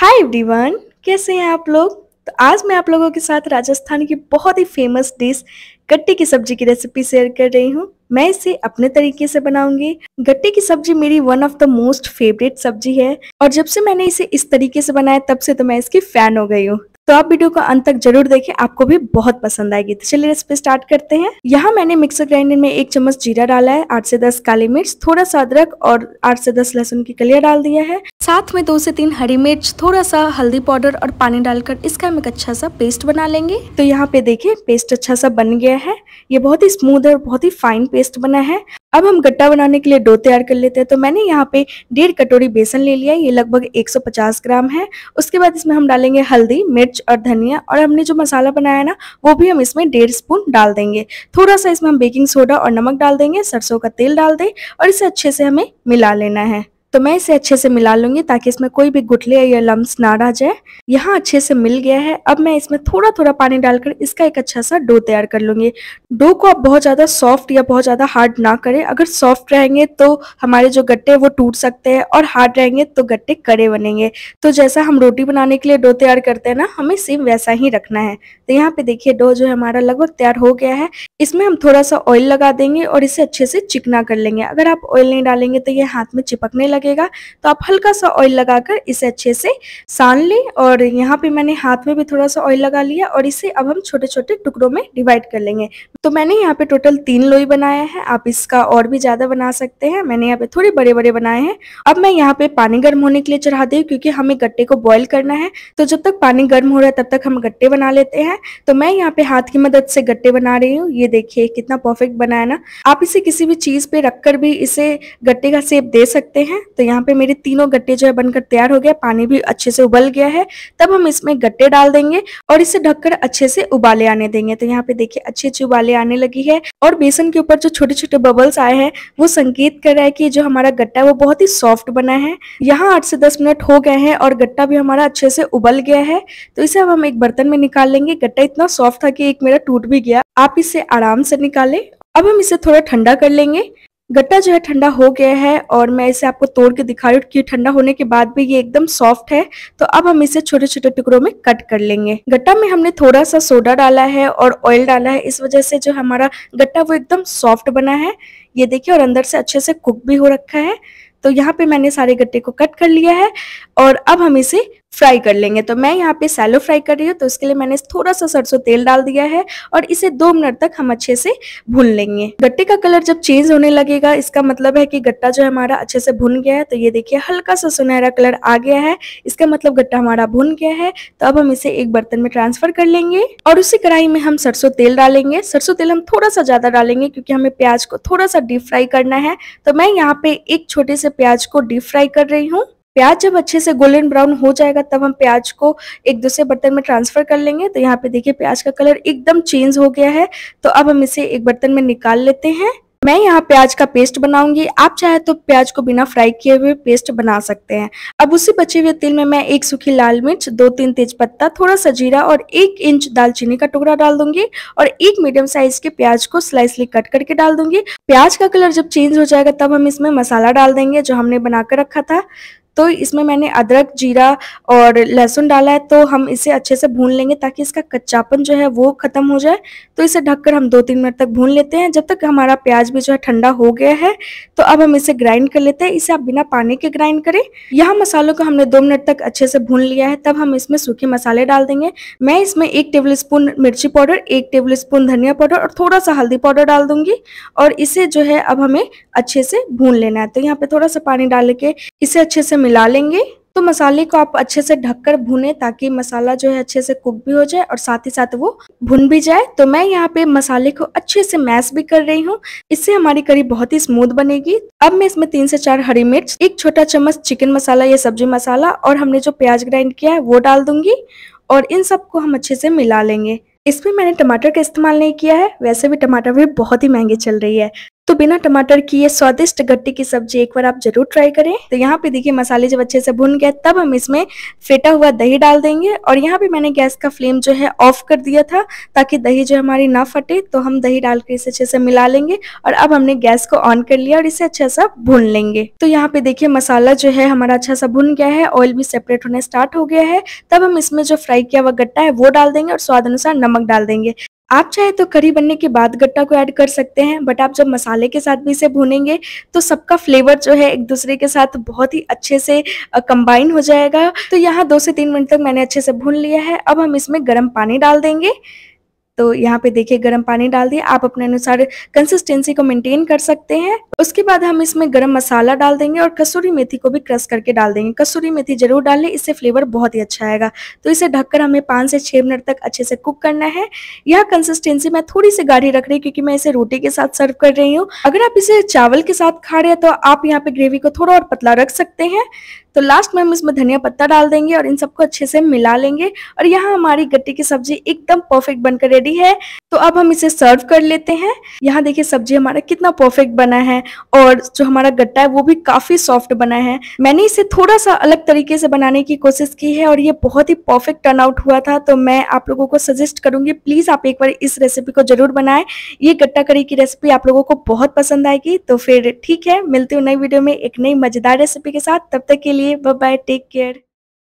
hi everyone कैसे हैं आप लोग तो आज मैं आप लोगों के साथ राजस्थान की बहुत ही फेमस डिश गट्टे की सब्जी की रेसिपी शेयर कर रही हूँ मैं इसे अपने तरीके से बनाऊंगी गट्टे की सब्जी मेरी one of the most favourite सब्जी है और जब से मैंने इसे इस तरीके से बनाया तब से तो मैं इसकी फैन हो गई हूँ तो आप वीडियो को अंत तक जरूर देखें आपको भी बहुत पसंद आएगी तो चलिए रेसिपी स्टार्ट करते हैं यहाँ मैंने मिक्सर ग्राइंडर में एक चम्मच जीरा डाला है आठ से दस काली मिर्च थोड़ा सा अदरक और आठ से दस लहसुन की कलिया डाल दिया है साथ में दो से तीन हरी मिर्च थोड़ा सा हल्दी पाउडर और पानी डालकर इसका हम एक अच्छा सा पेस्ट बना लेंगे तो यहाँ पे देखिए पेस्ट अच्छा सा बन गया है ये बहुत ही स्मूद और बहुत ही फाइन पेस्ट बना है अब हम गट्टा बनाने के लिए डो तैयार कर लेते हैं तो मैंने यहाँ पे डेढ़ कटोरी बेसन ले लिया ये लगभग 150 ग्राम है उसके बाद इसमें हम डालेंगे हल्दी मिर्च और धनिया और हमने जो मसाला बनाया ना वो भी हम इसमें डेढ़ स्पून डाल देंगे थोड़ा सा इसमें हम बेकिंग सोडा और नमक डाल देंगे सरसों का तेल डाल दें और इसे अच्छे से हमें मिला लेना है तो मैं इसे अच्छे से मिला लूंगी ताकि इसमें कोई भी गुटले या लम्स ना रह जाए यहाँ अच्छे से मिल गया है अब मैं इसमें थोड़ा थोड़ा पानी डालकर इसका एक अच्छा सा डो तैयार कर लूंगी डो को आप बहुत ज़्यादा सॉफ्ट या बहुत ज़्यादा हार्ड ना करें अगर सॉफ्ट रहेंगे तो हमारे जो गट्टे वो टूट सकते हैं और हार्ड रहेंगे तो गट्टे कड़े बनेंगे तो जैसा हम रोटी बनाने के लिए डो तैयार करते हैं ना हमें सेम वैसा ही रखना है तो यहाँ पे देखिए डो जो है हमारा लगभग तैयार हो गया है इसमें हम थोड़ा सा ऑयल लगा देंगे और इसे अच्छे से चिकना कर लेंगे अगर आप ऑयल नहीं डालेंगे तो ये हाथ में चिपकने लगेगा तो आप हल्का सा ऑयल लगाकर इसे अच्छे से सान लें और यहाँ पे मैंने हाथ में भी थोड़ा सा ऑयल लगा लिया और इसे अब हम छोटे छोटे टुकड़ों में डिवाइड कर लेंगे तो मैंने यहाँ पे टोटल तीन लोई बनाया है आप इसका और भी ज़्यादा बना सकते हैं मैंने यहाँ पे थोड़े बड़े बड़े बनाए हैं अब मैं यहाँ पे पानी गर्म होने के लिए चढ़ा दी क्योंकि हमें गट्टे को बॉयल करना है तो जब तक पानी गर्म हो रहा है तब तक हम गट्टे बना लेते हैं तो मैं यहाँ पे हाथ की मदद से गट्टे बना रही हूँ ये देखिए कितना परफेक्ट बना है ना आप इसे किसी भी चीज पे रखकर भी इसे गट्टे का सेप दे सकते हैं तो यहाँ पे मेरे तीनों गट्टे जो है बनकर तैयार हो गया पानी भी अच्छे से उबल गया है तब हम इसमें गट्टे डाल देंगे और इसे ढककर अच्छे से उबाले आने देंगे तो यहाँ पे देखिए अच्छे अच्छे उबाले आने लगी है और बेसन के ऊपर जो छोटे छोटे बबल्स आए हैं वो संकेत कर रहा है कि जो हमारा गट्टा है वो बहुत ही सॉफ्ट बना है यहाँ आठ से दस मिनट हो गए हैं और गट्टा भी हमारा अच्छे से उबल गया है तो इसे अब हम एक बर्तन में निकाल लेंगे गट्टा इतना सॉफ्ट था कि एक मेरा टूट भी गया आप इसे आराम से निकालें अब हम इसे थोड़ा ठंडा कर लेंगे गट्टा जो है ठंडा हो गया है और मैं इसे आपको तोड़ के दिखा रही हूँ कि ठंडा होने के बाद भी ये एकदम सॉफ्ट है तो अब हम इसे छोटे छोटे टुकड़ों में कट कर लेंगे गट्टा में हमने थोड़ा सा सोडा डाला है और ऑयल डाला है इस वजह से जो हमारा गट्टा वो एकदम सॉफ्ट बना है ये देखिए और अंदर से अच्छे से कुक भी हो रखा है तो यहाँ पे मैंने सारे गट्टे को कट कर लिया है और अब हम इसे फ्राई कर लेंगे तो मैं यहाँ पे सैलो फ्राई कर रही हूँ तो उसके लिए मैंने थोड़ा सा सरसों तेल डाल दिया है और इसे दो मिनट तक हम अच्छे से भून लेंगे गट्टे का कलर जब चेंज होने लगेगा इसका मतलब है कि गट्टा जो है हमारा अच्छे से भुन गया है तो ये देखिए हल्का सा सुनहरा कलर आ गया है इसका मतलब गट्टा हमारा भुन गया है तो अब हम इसे एक बर्तन में ट्रांसफर कर लेंगे और उसी कढ़ाई में हम सरसों तेल डालेंगे सरसों तेल हम थोड़ा सा ज्यादा डालेंगे क्योंकि हमें प्याज को थोड़ा सा डीप फ्राई करना है तो मैं यहाँ पे एक छोटे से प्याज को डीप फ्राई कर रही हूँ प्याज जब अच्छे से गोल्डन ब्राउन हो जाएगा तब हम प्याज को एक दूसरे बर्तन में ट्रांसफर कर लेंगे तो यहाँ पे देखिए प्याज का कलर एकदम चेंज हो गया है तो अब हम इसे एक बर्तन में निकाल लेते हैं मैं यहाँ प्याज का पेस्ट बनाऊंगी आप चाहे तो प्याज को बिना फ्राई किए हुए पेस्ट बना सकते हैं अब उसी बचे हुए तेल में मैं एक सूखी लाल मिर्च दो तीन तेज पत्ता थोड़ा सा जीरा और एक इंच दालचीनी का टुकड़ा डाल दूंगी और एक मीडियम साइज के प्याज को स्लाइसली कट करके डाल दूंगी प्याज का कलर जब चेंज हो जाएगा तब हम इसमें मसाला डाल देंगे जो हमने बनाकर रखा था तो इसमें मैंने अदरक जीरा और लहसुन डाला है तो हम इसे अच्छे से भून लेंगे ताकि इसका कच्चापन जो है वो ख़त्म हो जाए तो इसे ढककर हम दो तीन मिनट तक भून लेते हैं जब तक हमारा प्याज भी जो है ठंडा हो गया है तो अब हम इसे ग्राइंड कर लेते हैं इसे आप बिना पानी के ग्राइंड करें यहाँ मसालों को हमने दो मिनट तक अच्छे से भून लिया है तब हम इसमें सूखे मसाले डाल देंगे मैं इसमें एक टेबल स्पून मिर्ची पाउडर एक टेबल स्पून धनिया पाउडर और थोड़ा सा हल्दी पाउडर डाल दूंगी और इसे जो है अब हमें अच्छे से भून लेना है तो यहाँ पे थोड़ा सा पानी डाल के इसे अच्छे से मिला लेंगे तो मसाले को आप अच्छे से ढककर भूने ताकि मसाला जो है अच्छे से कुक भी हो जाए और साथ ही साथ वो भुन भी जाए तो मैं यहाँ पे मसाले को अच्छे से मैश भी कर रही हूँ इससे हमारी करी बहुत ही स्मूथ बनेगी अब मैं इसमें तीन से चार हरी मिर्च एक छोटा चम्मच चिकन मसाला या सब्जी मसाला और हमने जो प्याज ग्राइंड किया है वो डाल दूंगी और इन सबको हम अच्छे से मिला लेंगे इसमें मैंने टमाटर का इस्तेमाल नहीं किया है वैसे भी टमाटर भी बहुत ही महंगे चल रही है तो बिना टमाटर की ये स्वादिष्ट गट्टी की सब्जी एक बार आप जरूर ट्राई करें तो यहाँ पे देखिए मसाले जब अच्छे से भुन गए तब हम इसमें फेटा हुआ दही डाल देंगे और यहाँ पे मैंने गैस का फ्लेम जो है ऑफ कर दिया था ताकि दही जो हमारी ना फटे तो हम दही डाल के इसे अच्छे से मिला लेंगे और अब हमने गैस को ऑन कर लिया और इसे अच्छा सा भून लेंगे तो यहाँ पे देखिए मसाला जो है हमारा अच्छा सा भुन गया है ऑयल भी सेपरेट होने स्टार्ट हो गया है तब हम इसमें जो फ्राई किया हुआ गट्टा है वो डाल देंगे और स्वाद अनुसार नमक डाल देंगे आप चाहे तो करी बनने के बाद गट्टा को ऐड कर सकते हैं बट आप जब मसाले के साथ भी इसे भूनेंगे तो सबका फ्लेवर जो है एक दूसरे के साथ बहुत ही अच्छे से कंबाइन हो जाएगा तो यहाँ दो से तीन मिनट तक मैंने अच्छे से भून लिया है अब हम इसमें गर्म पानी डाल देंगे तो यहाँ पे देखिए गर्म पानी डाल दिया आप अपने अनुसार कंसिस्टेंसी को मेंटेन कर सकते हैं उसके बाद हम इसमें गर्म मसाला डाल देंगे और कसूरी मेथी को भी क्रश करके डाल देंगे कसूरी मेथी जरूर डाल लें इससे फ्लेवर बहुत ही अच्छा आएगा तो इसे ढककर हमें पाँच से छः मिनट तक अच्छे से कुक करना है यह कंसिस्टेंसी मैं थोड़ी सी गाढ़ी रख रही हूँ क्योंकि मैं इसे रोटी के साथ सर्व कर रही हूँ अगर आप इसे चावल के साथ खा रहे हैं तो आप यहाँ पे ग्रेवी को थोड़ा और पतला रख सकते हैं तो लास्ट में हम इसमें धनिया पत्ता डाल देंगे और इन सबको अच्छे से मिला लेंगे और यहाँ हमारी गट्टी की सब्जी एकदम परफेक्ट बनकर रेडी है तो अब हम इसे सर्व कर लेते हैं यहाँ देखिए सब्जी हमारा कितना परफेक्ट बना है और जो हमारा गट्टा है वो भी काफी सॉफ्ट बना है मैंने इसे थोड़ा सा अलग तरीके से बनाने की कोशिश की है और ये बहुत ही परफेक्ट टर्न आउट हुआ था तो मैं आप लोगों को सजेस्ट करूंगी प्लीज आप एक बार इस रेसिपी को जरूर बनाए ये गट्टा करी की रेसिपी आप लोगों को बहुत पसंद आएगी तो फिर ठीक है मिलती हूँ नई वीडियो में एक नई मजेदार रेसिपी के साथ तब तक के लिए लिए बाय बाय टेक केयर